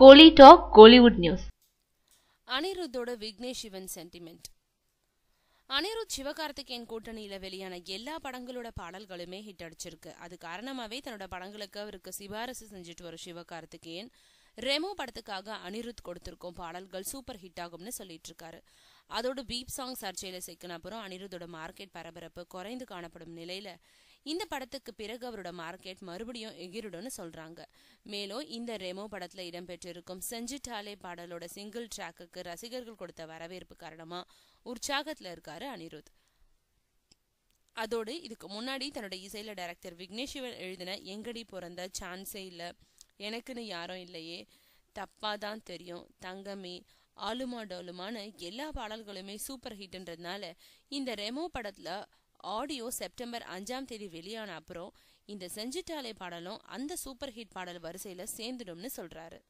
கோலி talk Kollywood news அனிருத்தோட Vignesh Shivan sentiment Anirudh Sivakarthikeyan கூட்டணியில வெளியான எல்லா படங்களோட பாடல்களுமே ஹிட் அடிச்சிருக்கு அது காரணமாவே தன்னோட படங்களுக்கு அவருக்கு சிபாரசு செஞ்சுட்டு வரும் சிவகார்த்திகேயன் ரெமோ படத்துக்காக அனிருத் கொடுத்துருக்கோம் பாடல்கள் சூப்பர் ஹிட் ஆகும்னு சொல்லிட்டு இருக்காரு அதோட பீப் சாங் சர்ச்சையில சிக்கின அப்புறம் அனிருத்தோட மார்க்கெட் பரபரப்பு குறைந்து காணப்படும் நிலையில இந்த படத்துக்கு பிறகு அவரோட மார்க்கெட் மறுபடியும் எகிருடும்னு சொல்றாங்க மேலும் இந்த ரெமோ படத்துல இடம்பெற்றிருக்கும் செஞ்சிட்டாலே பாடலோட சிங்கிள் ட்ராக்குக்கு ரசிகர்கள் கொடுத்த வரவேற்பு காரணமா உற்சாகத்துல இருக்காரு அனிருத் அதோடு இதுக்கு முன்னாடி தன்னோட இசையில டைரக்டர் விக்னேஷ் சிவன் எழுதின எங்கடி பிறந்த சான்ஸே இல்லை எனக்குன்னு யாரும் இல்லையே தப்பா தான் தெரியும் தங்கமே ஆலுமா டோலுமான எல்லா பாடல்களுமே சூப்பர் ஹிட்ன்றதுனால இந்த ரெமோ படத்துல ஆடியோ செப்டம்பர் அஞ்சாம் தேதி வெளியான அப்புறம் இந்த செஞ்சிட்டாலே பாடலும் அந்த சூப்பர் ஹிட் பாடல் வரிசையில சேர்ந்துடும்னு சொல்றாரு